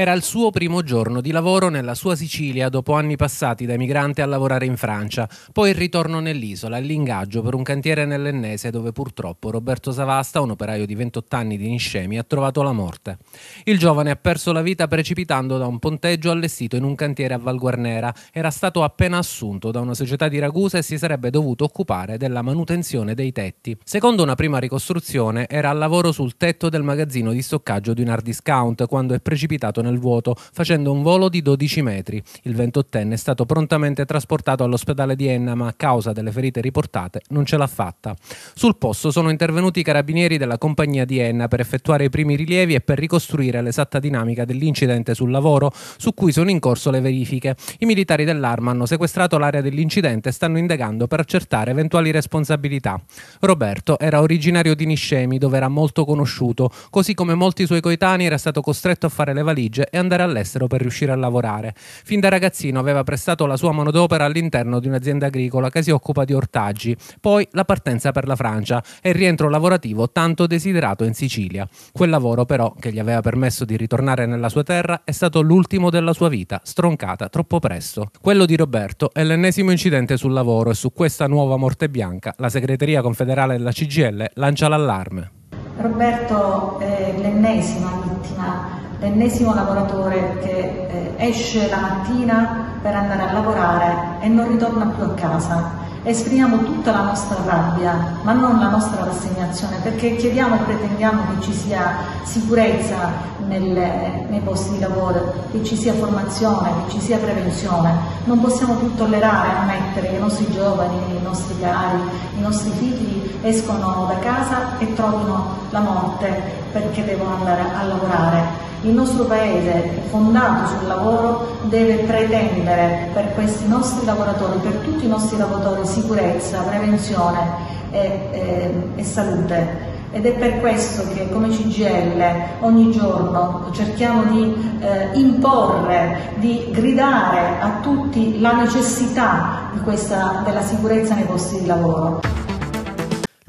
Era il suo primo giorno di lavoro nella sua Sicilia dopo anni passati da emigrante a lavorare in Francia, poi il ritorno nell'isola e l'ingaggio per un cantiere nell'Ennese dove purtroppo Roberto Savasta, un operaio di 28 anni di Niscemi, ha trovato la morte. Il giovane ha perso la vita precipitando da un ponteggio allestito in un cantiere a Val Guarnera, era stato appena assunto da una società di Ragusa e si sarebbe dovuto occupare della manutenzione dei tetti. Secondo una prima ricostruzione era al lavoro sul tetto del magazzino di stoccaggio di un hard discount quando è precipitato nel nel vuoto, facendo un volo di 12 metri. Il 28enne è stato prontamente trasportato all'ospedale di Enna, ma a causa delle ferite riportate non ce l'ha fatta. Sul posto sono intervenuti i carabinieri della compagnia di Enna per effettuare i primi rilievi e per ricostruire l'esatta dinamica dell'incidente sul lavoro, su cui sono in corso le verifiche. I militari dell'arma hanno sequestrato l'area dell'incidente e stanno indagando per accertare eventuali responsabilità. Roberto era originario di Niscemi, dove era molto conosciuto, così come molti suoi coetanei era stato costretto a fare le valigie legge e andare all'estero per riuscire a lavorare. Fin da ragazzino aveva prestato la sua manodopera all'interno di un'azienda agricola che si occupa di ortaggi, poi la partenza per la Francia e il rientro lavorativo tanto desiderato in Sicilia. Quel lavoro però che gli aveva permesso di ritornare nella sua terra è stato l'ultimo della sua vita, stroncata troppo presto. Quello di Roberto è l'ennesimo incidente sul lavoro e su questa nuova morte bianca la segreteria confederale della CGL lancia l'allarme. Roberto è l'ennesima vittima l'ennesimo lavoratore che eh, esce la mattina per andare a lavorare e non ritorna più a casa. Esprimiamo tutta la nostra rabbia, ma non la nostra rassegnazione, perché chiediamo e pretendiamo che ci sia sicurezza nelle, nei posti di lavoro, che ci sia formazione, che ci sia prevenzione. Non possiamo più tollerare, ammettere che i nostri giovani, i nostri cari, i nostri figli escono da casa e trovino la morte perché devono andare a lavorare. Il nostro paese, fondato sul lavoro, deve pretendere per questi nostri lavoratori, per tutti i nostri lavoratori, sicurezza, prevenzione e, e, ehm, e salute ed è per questo che come CGL ogni giorno cerchiamo di eh, imporre, di gridare a tutti la necessità questa, della sicurezza nei posti di lavoro.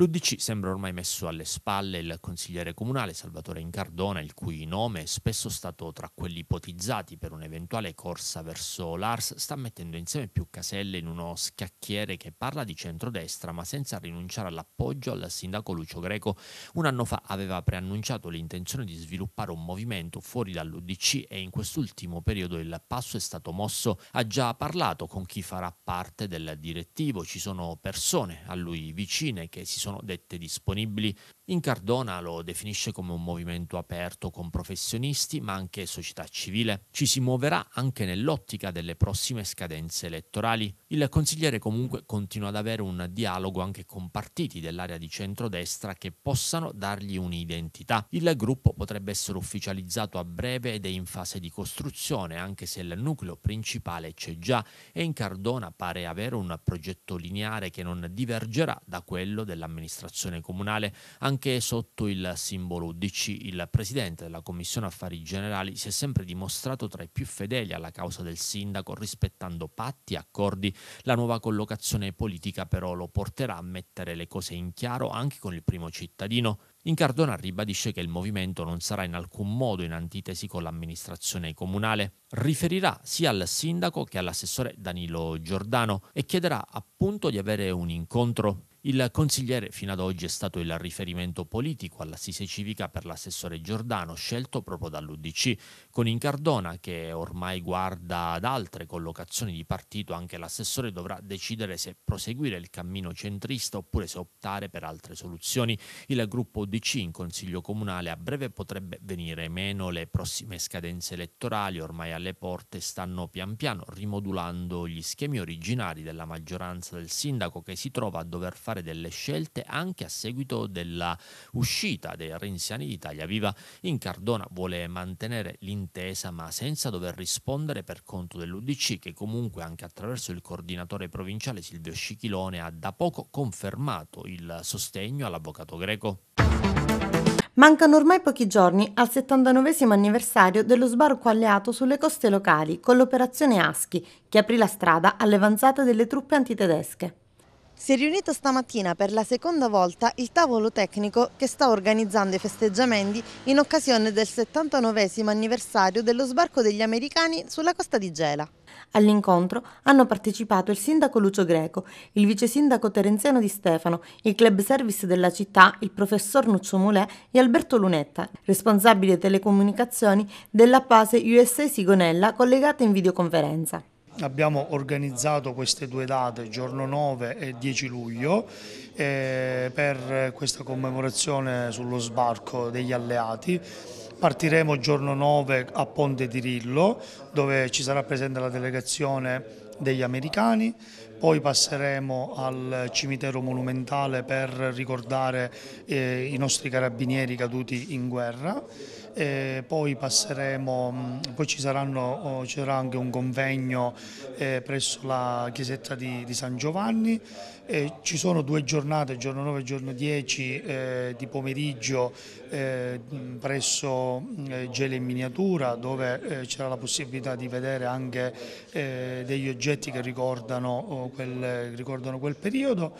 L'UDC sembra ormai messo alle spalle il consigliere comunale Salvatore Incardona, il cui nome, è spesso stato tra quelli ipotizzati per un'eventuale corsa verso l'Ars, sta mettendo insieme più caselle in uno scacchiere che parla di centrodestra, ma senza rinunciare all'appoggio al sindaco Lucio Greco. Un anno fa aveva preannunciato l'intenzione di sviluppare un movimento fuori dall'UDC e in quest'ultimo periodo il passo è stato mosso. Ha già parlato con chi farà parte del direttivo, ci sono persone a lui vicine che si sono sono dette disponibili in Cardona lo definisce come un movimento aperto con professionisti, ma anche società civile. Ci si muoverà anche nell'ottica delle prossime scadenze elettorali. Il consigliere comunque continua ad avere un dialogo anche con partiti dell'area di centrodestra che possano dargli un'identità. Il gruppo potrebbe essere ufficializzato a breve ed è in fase di costruzione, anche se il nucleo principale c'è già e in Cardona pare avere un progetto lineare che non divergerà da quello dell'amministrazione comunale, anche anche sotto il simbolo UDC, il presidente della Commissione Affari Generali si è sempre dimostrato tra i più fedeli alla causa del sindaco, rispettando patti e accordi. La nuova collocazione politica però lo porterà a mettere le cose in chiaro anche con il primo cittadino. Incardona ribadisce che il movimento non sarà in alcun modo in antitesi con l'amministrazione comunale. Riferirà sia al sindaco che all'assessore Danilo Giordano e chiederà appunto di avere un incontro. Il consigliere fino ad oggi è stato il riferimento politico all'assise civica per l'assessore Giordano, scelto proprio dall'Udc, con Incardona che ormai guarda ad altre collocazioni di partito, anche l'assessore dovrà decidere se proseguire il cammino centrista oppure se optare per altre soluzioni. Il gruppo DC in consiglio comunale a breve potrebbe venire meno, le prossime scadenze elettorali ormai alle porte stanno pian piano rimodulando gli schemi originari della maggioranza del sindaco che si trova a dover fare delle scelte anche a seguito della uscita dei renziani d'Italia Viva in Cardona vuole mantenere l'intesa ma senza dover rispondere per conto dell'UDC che comunque anche attraverso il coordinatore provinciale Silvio Scichilone ha da poco confermato il sostegno all'avvocato greco. Mancano ormai pochi giorni al 79 anniversario dello sbarco alleato sulle coste locali con l'operazione Aschi, che aprì la strada all'avanzata delle truppe antitedesche. Si è riunito stamattina per la seconda volta il tavolo tecnico che sta organizzando i festeggiamenti in occasione del 79 anniversario dello sbarco degli americani sulla costa di Gela. All'incontro hanno partecipato il sindaco Lucio Greco, il vice sindaco Terenziano Di Stefano, il club service della città, il professor Nuccio Mulè e Alberto Lunetta, responsabile telecomunicazioni della base USA Sigonella collegata in videoconferenza. Abbiamo organizzato queste due date, giorno 9 e 10 luglio, eh, per questa commemorazione sullo sbarco degli alleati. Partiremo giorno 9 a Ponte di Rillo, dove ci sarà presente la delegazione degli americani, poi passeremo al cimitero monumentale per ricordare eh, i nostri carabinieri caduti in guerra poi, passeremo, mm, poi ci, saranno, oh, ci, sarà anche un convegno eh, presso la chiesetta di, di San Giovanni, ci sono due giornate, giorno 9 e giorno 10 eh, di pomeriggio eh, presso mm, Gele in miniatura dove c'era la possibilità di vedere anche degli oggetti che ricordano, oh, quel, ricordano quel periodo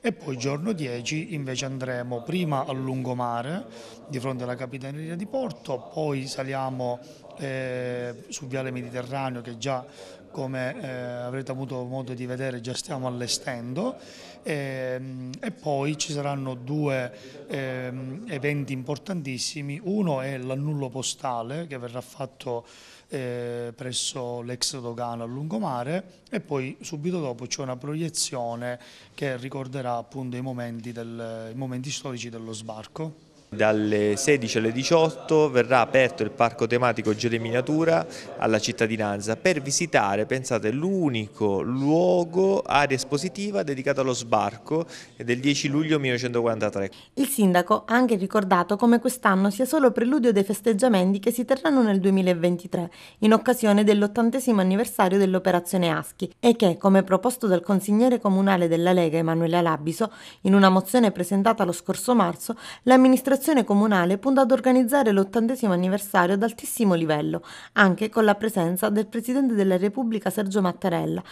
e poi giorno 10 invece andremo prima al lungomare di fronte alla Capitaneria di Porto, poi saliamo eh, su Viale Mediterraneo che già come eh, avrete avuto modo di vedere già stiamo allestendo e, ehm, e poi ci saranno due eh, eventi importantissimi, uno è l'annullo postale che verrà fatto eh, presso l'ex Dogano a lungomare e poi subito dopo c'è una proiezione che ricorderà appunto i momenti, del, i momenti storici dello sbarco. Dalle 16 alle 18 verrà aperto il parco tematico Gele Miniatura alla cittadinanza per visitare, pensate, l'unico luogo, area espositiva dedicata allo sbarco del 10 luglio 1943. Il sindaco ha anche ricordato come quest'anno sia solo preludio dei festeggiamenti che si terranno nel 2023 in occasione dell'ottantesimo anniversario dell'operazione Aschi e che, come proposto dal consigliere comunale della Lega Emanuele Alabiso in una mozione presentata lo scorso marzo, l'amministrazione l'amministrazione comunale punta ad organizzare l'ottantesimo anniversario ad altissimo livello, anche con la presenza del Presidente della Repubblica Sergio Mattarella.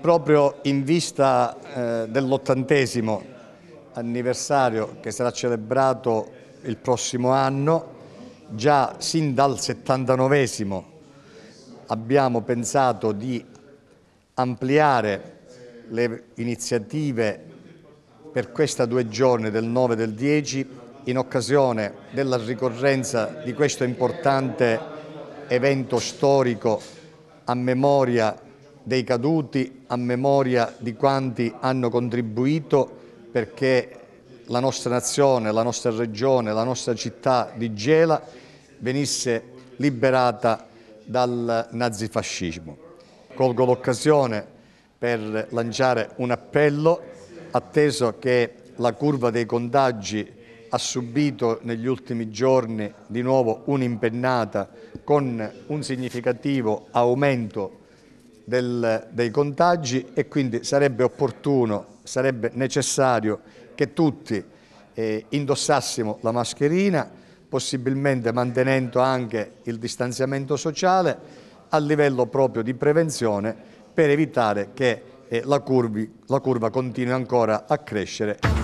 Proprio in vista eh, dell'ottantesimo anniversario che sarà celebrato il prossimo anno, già sin dal 79 abbiamo pensato di ampliare le iniziative per questa due giorni del 9 e del 10 in occasione della ricorrenza di questo importante evento storico a memoria dei caduti, a memoria di quanti hanno contribuito perché la nostra nazione, la nostra regione, la nostra città di Gela venisse liberata dal nazifascismo. Colgo l'occasione per lanciare un appello atteso che la curva dei contagi ha subito negli ultimi giorni di nuovo un'impennata con un significativo aumento del, dei contagi e quindi sarebbe opportuno, sarebbe necessario che tutti eh, indossassimo la mascherina, possibilmente mantenendo anche il distanziamento sociale a livello proprio di prevenzione per evitare che eh, la, curvi, la curva continui ancora a crescere.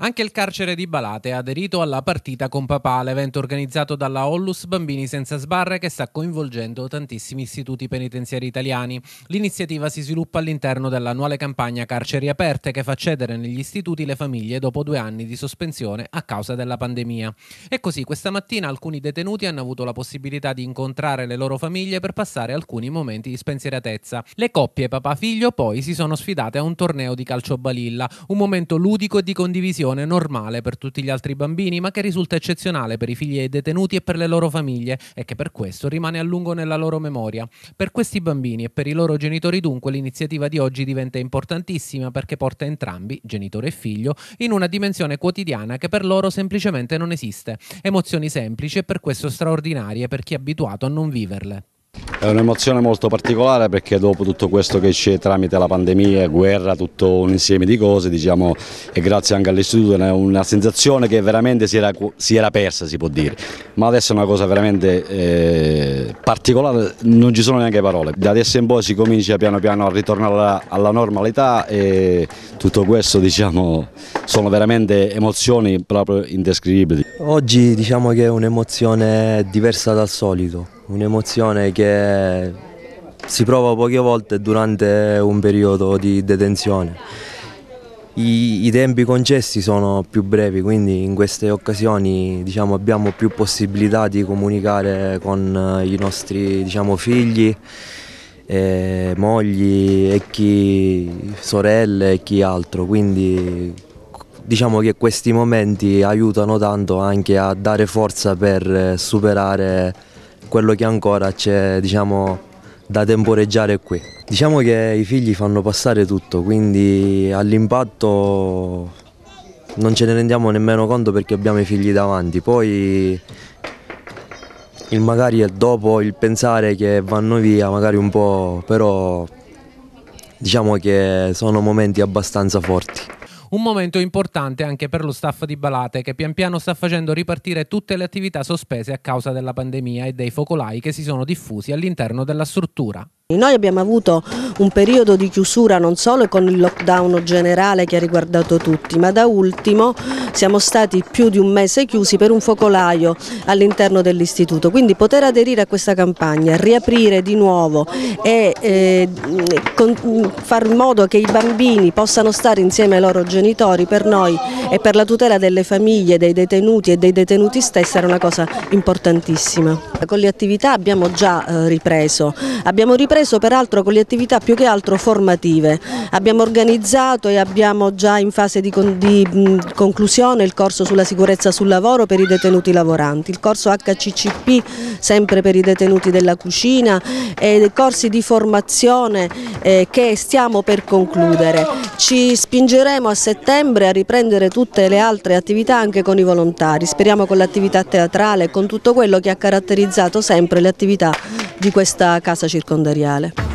Anche il carcere di Balate ha aderito alla partita con papà, l'evento organizzato dalla Ollus Bambini Senza Sbarre che sta coinvolgendo tantissimi istituti penitenziari italiani. L'iniziativa si sviluppa all'interno dell'annuale campagna Carceri Aperte che fa cedere negli istituti le famiglie dopo due anni di sospensione a causa della pandemia. E così questa mattina alcuni detenuti hanno avuto la possibilità di incontrare le loro famiglie per passare alcuni momenti di spensieratezza. Le coppie papà-figlio poi si sono sfidate a un torneo di calcio balilla, un momento ludico e di condivisione situazione normale per tutti gli altri bambini, ma che risulta eccezionale per i figli dei detenuti e per le loro famiglie e che per questo rimane a lungo nella loro memoria. Per questi bambini e per i loro genitori dunque l'iniziativa di oggi diventa importantissima perché porta entrambi, genitore e figlio, in una dimensione quotidiana che per loro semplicemente non esiste, emozioni semplici e per questo straordinarie per chi è abituato a non viverle. È un'emozione molto particolare perché dopo tutto questo che c'è tramite la pandemia, guerra, tutto un insieme di cose, diciamo, e grazie anche all'istituto è una sensazione che veramente si era, si era, persa, si può dire. Ma adesso è una cosa veramente eh, particolare, non ci sono neanche parole. Da adesso in poi si comincia piano piano a ritornare alla, alla normalità e tutto questo, diciamo, sono veramente emozioni proprio indescrivibili. Oggi diciamo che è un'emozione diversa dal solito Un'emozione che si prova poche volte durante un periodo di detenzione. I, I, tempi concessi sono più brevi, quindi in queste occasioni diciamo, abbiamo più possibilità di comunicare con eh, i nostri diciamo, figli, eh, mogli e chi, sorelle e chi altro. Quindi diciamo che questi momenti aiutano tanto anche a dare forza per eh, superare quello che ancora c'è diciamo, da temporeggiare qui. Diciamo che i figli fanno passare tutto, quindi all'impatto non ce ne rendiamo nemmeno conto perché abbiamo i figli davanti. Poi il magari è dopo il pensare che vanno via, magari un po', però diciamo che sono momenti abbastanza forti. Un momento importante anche per lo staff di Balate che pian piano sta facendo ripartire tutte le attività sospese a causa della pandemia e dei focolai che si sono diffusi all'interno della struttura. Noi abbiamo avuto un periodo di chiusura non solo con il lockdown generale che ha riguardato tutti, ma da ultimo siamo stati più di un mese chiusi per un focolaio all'interno dell'istituto. Quindi poter aderire a questa campagna, riaprire di nuovo e eh, con, far in modo che i bambini possano stare insieme ai loro genitori genitori per noi e per la tutela delle famiglie, dei detenuti e dei detenuti stessi era una cosa importantissima. Con le attività abbiamo già eh, ripreso, abbiamo ripreso peraltro con le attività più che altro formative, abbiamo organizzato e abbiamo già in fase di, con, di mh, conclusione il corso sulla sicurezza sul lavoro per i detenuti lavoranti, il corso HCCP sempre per i detenuti della cucina e corsi di formazione eh, che stiamo per concludere. Ci spingeremo a settembre a riprendere tutte le altre attività anche con i volontari. Speriamo con l'attività teatrale e con tutto quello che ha caratterizzato sempre le attività di questa casa circondariale.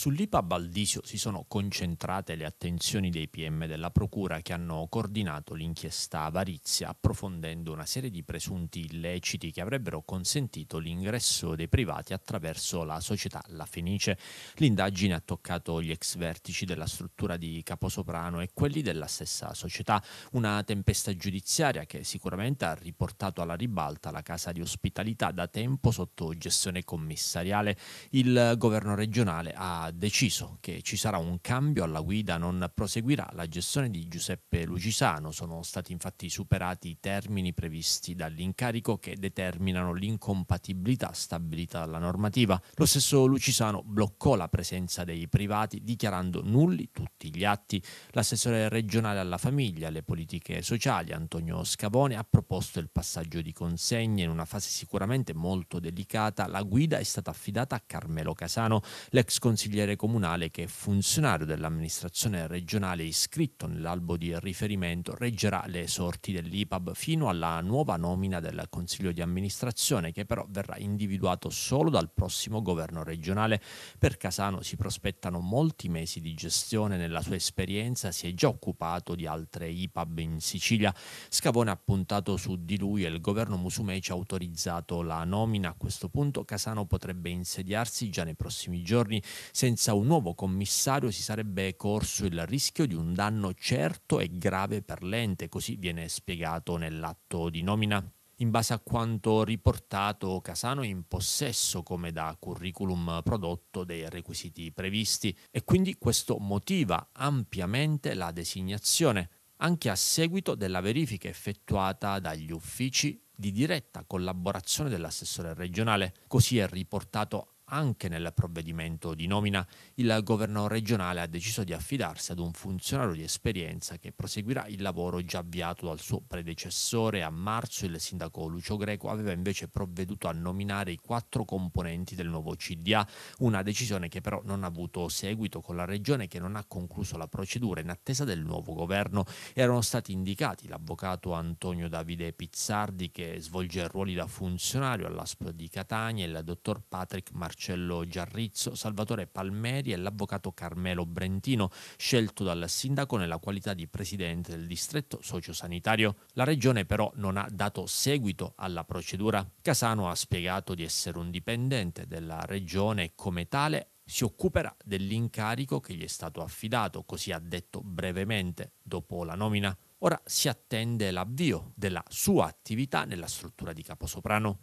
Sull'IPA Baldisio si sono concentrate le attenzioni dei PM della Procura che hanno coordinato l'inchiesta avarizia approfondendo una serie di presunti illeciti che avrebbero consentito l'ingresso dei privati attraverso la società La Fenice. L'indagine ha toccato gli ex vertici della struttura di Caposoprano e quelli della stessa società, una tempesta giudiziaria che sicuramente ha riportato alla ribalta la casa di ospitalità da tempo sotto gestione commissariale. Il governo regionale ha deciso che ci sarà un cambio alla guida, non proseguirà la gestione di Giuseppe Lucisano. Sono stati infatti superati i termini previsti dall'incarico che determinano l'incompatibilità stabilita dalla normativa. Lo stesso Lucisano bloccò la presenza dei privati dichiarando nulli tutti gli atti. L'assessore regionale alla famiglia e alle politiche sociali, Antonio Scavone, ha proposto il passaggio di consegne in una fase sicuramente molto delicata. La guida è stata affidata a Carmelo Casano, l'ex consigliere consigliere comunale che, funzionario dell'amministrazione regionale iscritto nell'albo di riferimento, reggerà le sorti dell'IPAB fino alla nuova nomina del consiglio di amministrazione, che però verrà individuato solo dal prossimo governo regionale. Per Casano si prospettano molti mesi di gestione. Nella sua esperienza si è già occupato di altre IPAB in Sicilia. Scavone ha puntato su di lui e il governo Musumeci ha autorizzato la nomina. A questo punto Casano potrebbe insediarsi già nei prossimi giorni. Se senza un nuovo commissario si sarebbe corso il rischio di un danno certo e grave per l'ente, così viene spiegato nell'atto di nomina. In base a quanto riportato, Casano è in possesso, come da curriculum prodotto, dei requisiti previsti e quindi questo motiva ampiamente la designazione, anche a seguito della verifica effettuata dagli uffici di diretta collaborazione dell'assessore regionale. Così è riportato anche nel provvedimento di nomina, il governo regionale ha deciso di affidarsi ad un funzionario di esperienza che proseguirà il lavoro già avviato dal suo predecessore. A marzo il sindaco Lucio Greco aveva invece provveduto a nominare i quattro componenti del nuovo CDA, una decisione che però non ha avuto seguito con la regione che non ha concluso la procedura in attesa del nuovo governo. Erano stati indicati l'avvocato Antonio Davide Pizzardi che svolge ruoli da funzionario all'ASP di Catania e il dottor Patrick Marcello Marcello Giarrizzo, Salvatore Palmeri e l'avvocato Carmelo Brentino, scelto dal sindaco nella qualità di presidente del distretto sociosanitario. La regione però non ha dato seguito alla procedura. Casano ha spiegato di essere un dipendente della regione e come tale si occuperà dell'incarico che gli è stato affidato, così ha detto brevemente dopo la nomina. Ora si attende l'avvio della sua attività nella struttura di Caposoprano.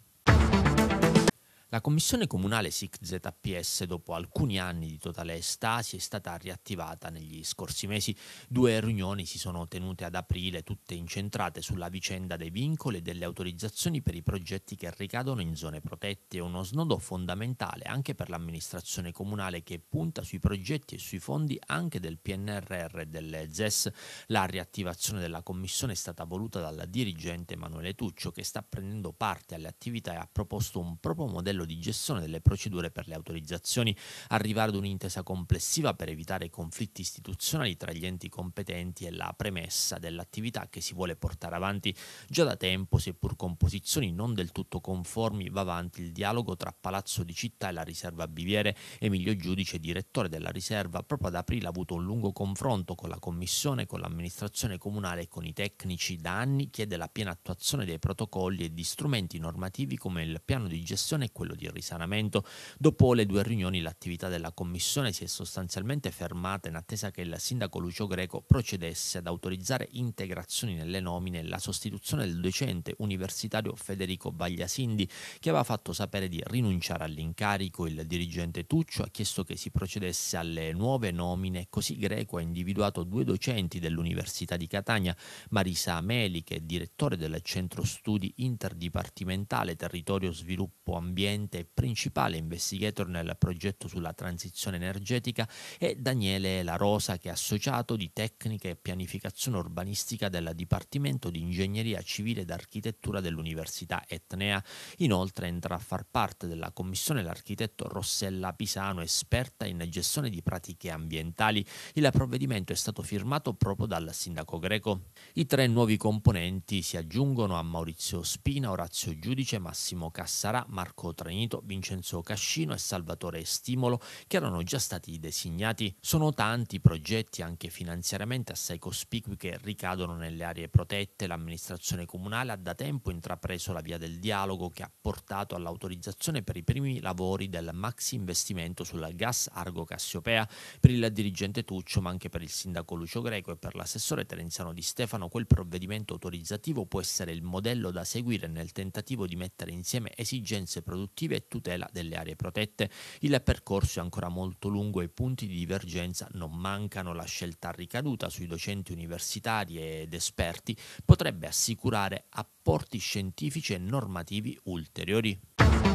La commissione comunale SIC-ZPS, dopo alcuni anni di totale estasi, è stata riattivata negli scorsi mesi. Due riunioni si sono tenute ad aprile, tutte incentrate sulla vicenda dei vincoli e delle autorizzazioni per i progetti che ricadono in zone protette, uno snodo fondamentale anche per l'amministrazione comunale che punta sui progetti e sui fondi anche del PNRR e delle ZES. La riattivazione della commissione è stata voluta dalla dirigente Emanuele Tuccio, che sta prendendo parte alle attività e ha proposto un proprio modello livello di gestione delle procedure per le autorizzazioni, arrivare ad un'intesa complessiva per evitare conflitti istituzionali tra gli enti competenti è la premessa dell'attività che si vuole portare avanti già da tempo, seppur con posizioni non del tutto conformi, va avanti il dialogo tra Palazzo di Città e la Riserva Biviere. Emilio Giudice, direttore della Riserva, proprio ad aprile ha avuto un lungo confronto con la Commissione, con l'amministrazione comunale e con i tecnici. Da anni chiede la piena attuazione dei protocolli e di strumenti normativi come il piano di gestione e quello quello di risanamento. Dopo le due riunioni l'attività della commissione si è sostanzialmente fermata in attesa che il sindaco Lucio Greco procedesse ad autorizzare integrazioni nelle nomine e la sostituzione del docente universitario Federico Bagliasindi che aveva fatto sapere di rinunciare all'incarico. Il dirigente Tuccio ha chiesto che si procedesse alle nuove nomine, così Greco ha individuato due docenti dell'Università di Catania, Marisa Ameli che è direttore del Centro Studi Interdipartimentale Territorio Sviluppo Ambiente consulente e principale investigator nel progetto sulla transizione energetica, e Daniele La Rosa, che è associato di tecnica e pianificazione urbanistica del Dipartimento di Ingegneria Civile ed Architettura dell'Università Etnea. Inoltre entra a far parte della commissione l'architetto Rossella Pisano, esperta in gestione di pratiche ambientali. Il provvedimento è stato firmato proprio dal sindaco greco. I tre nuovi componenti si aggiungono a Maurizio Spina, Orazio Giudice, Massimo Cassarà, Marco Tre Fornito, Vincenzo Cascino e Salvatore Stimolo, che erano già stati designati. Sono tanti i progetti, anche finanziariamente assai cospicui, che ricadono nelle aree protette. L'amministrazione comunale ha da tempo intrapreso la via del dialogo che ha portato all'autorizzazione per i primi lavori del maxi investimento sulla gas Argo Cassiopea per il dirigente Tuccio, ma anche per il sindaco Lucio Greco e per l'assessore Terenziano Di Stefano. Quel provvedimento autorizzativo può essere il modello da seguire nel tentativo di mettere insieme esigenze produttive protettive e tutela delle aree protette. Il percorso è ancora molto lungo e i punti di divergenza non mancano. La scelta ricaduta sui docenti universitari ed esperti potrebbe assicurare apporti scientifici e normativi ulteriori.